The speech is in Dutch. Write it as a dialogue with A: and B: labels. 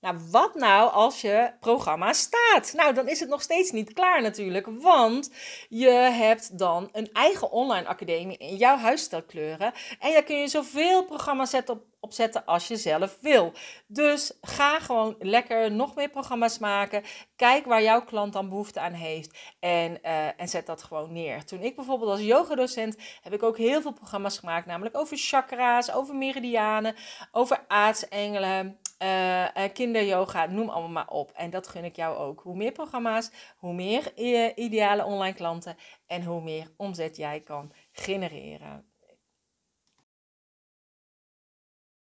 A: Nou, wat nou als je programma staat? Nou, dan is het nog steeds niet klaar natuurlijk, want je hebt dan een eigen online academie in jouw huisstijlkleuren. En daar kun je zoveel programma's op, opzetten als je zelf wil. Dus ga gewoon lekker nog meer programma's maken. Kijk waar jouw klant dan behoefte aan heeft en, eh, en zet dat gewoon neer. Toen ik bijvoorbeeld als yogadocent heb ik ook heel veel programma's gemaakt, namelijk over chakra's, over meridianen, over aartsengelen, eh, eh, kinderyoga, noem allemaal maar op. En dat gun ik jou ook. Hoe meer programma's, hoe meer ideale online klanten en hoe meer omzet jij kan genereren.